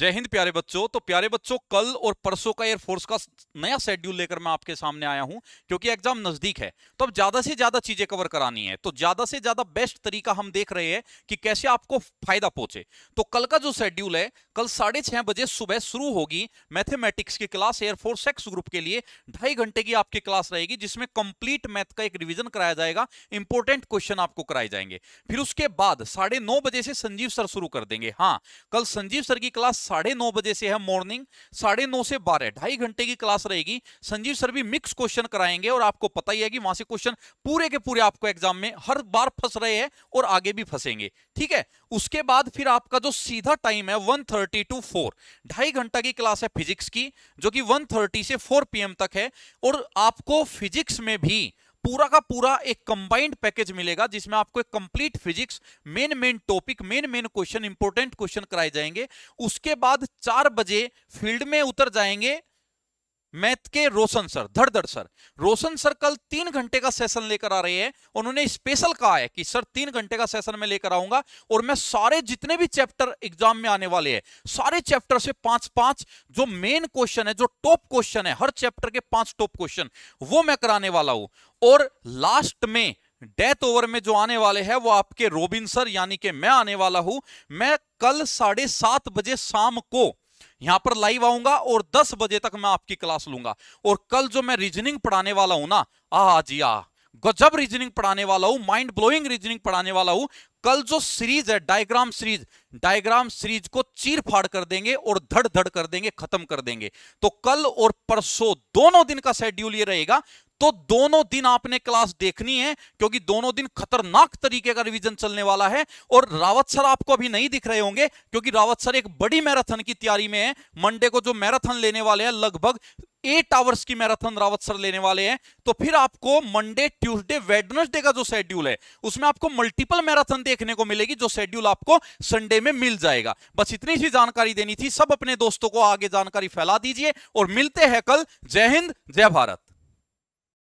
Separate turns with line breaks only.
जय हिंद प्यारे बच्चों तो प्यारे बच्चों कल और परसों का एयरफोर्स का नया शेड्यूल लेकर मैं आपके सामने आया हूं क्योंकि एग्जाम नजदीक है तो अब ज्यादा से ज्यादा चीजें कवर करानी है तो ज्यादा से ज्यादा बेस्ट तरीका हम देख रहे हैं कि कैसे आपको फायदा पहुंचे तो कल का जो शेड्यूल है कल साढ़े छह बजे सुबह शुरू होगी मैथेमेटिक्स की क्लास एयरफोर्स एक्स ग्रुप के लिए ढाई घंटे की आपकी क्लास रहेगी जिसमें कंप्लीट मैथ का एक रिविजन कराया जाएगा इंपोर्टेंट क्वेश्चन आपको कराए जाएंगे फिर उसके बाद साढ़े बजे से संजीव सर शुरू कर देंगे हाँ कल संजीव सर की क्लास साढ़े नौ बजे से है मॉर्निंग साढ़े नौ से बारह ढाई घंटे की क्लास रहेगी संजीव सर भी मिक्स क्वेश्चन कराएंगे और आपको पता ही है कि वहां से क्वेश्चन पूरे के पूरे आपको एग्जाम में हर बार फंस रहे हैं और आगे भी फंसेंगे ठीक है उसके बाद फिर आपका जो सीधा टाइम है वन थर्टी टू फोर ढाई घंटा की क्लास है फिजिक्स की जो कि वन से फोर पीएम तक है और आपको फिजिक्स में भी पूरा का पूरा एक कंबाइंड पैकेज मिलेगा जिसमें आपको एक complete physics main main topic main main question important question कराए जाएंगे उसके बाद चार बजे फील्ड में उतर जाएंगे मैथ के रोशन सर धड़ धड़ सर रोशन सर कल तीन घंटे का सेशन लेकर आ रहे हैं उन्होंने स्पेशल कहा है कि सर तीन घंटे का सेशन में लेकर आऊंगा और मैं सारे जितने भी चैप्टर एग्जाम में आने वाले हैं सारे चैप्टर से पांच पांच जो मेन क्वेश्चन है जो टॉप क्वेश्चन है हर चैप्टर के पांच टॉप क्वेश्चन वो मैं कराने वाला हूं और लास्ट में डेथ ओवर में जो आने वाले हैं वो आपके रोबिन सर यानी कि मैं आने वाला हूं मैं कल साढ़े सात बजे शाम को यहां पर लाइव आऊंगा और 10 बजे तक मैं आपकी क्लास लूंगा और कल जो मैं रीजनिंग पढ़ाने वाला हूं ना आ जी आ गजब रीजनिंग पढ़ाने वाला हूं माइंड ब्लोइंग रीजनिंग पढ़ाने वाला हूं कल जो सीरीज है डायग्राम सीरीज डायग्राम सीरीज को चीर फाड़ कर देंगे और धड़ धड़ कर देंगे खत्म कर देंगे तो कल और परसों दोनों दिन का शेड्यूल ये रहेगा तो दोनों दिन आपने क्लास देखनी है क्योंकि दोनों दिन खतरनाक तरीके का रिवीजन चलने वाला है और रावत सर आपको अभी नहीं दिख रहे होंगे क्योंकि रावत सर एक बड़ी मैराथन की तैयारी में है मंडे को जो मैराथन लेने वाले हैं लगभग एट आवर्स की मैराथन रावत सर लेने वाले हैं तो फिर आपको मंडे ट्यूसडे वेडनसडे का जो शेड्यूल है उसमें आपको मल्टीपल मैराथन देखने को मिलेगी जो शेड्यूल आपको संडे में मिल जाएगा बस इतनी सी जानकारी देनी थी सब अपने दोस्तों को आगे जानकारी फैला दीजिए और मिलते हैं कल जय हिंद जय भारत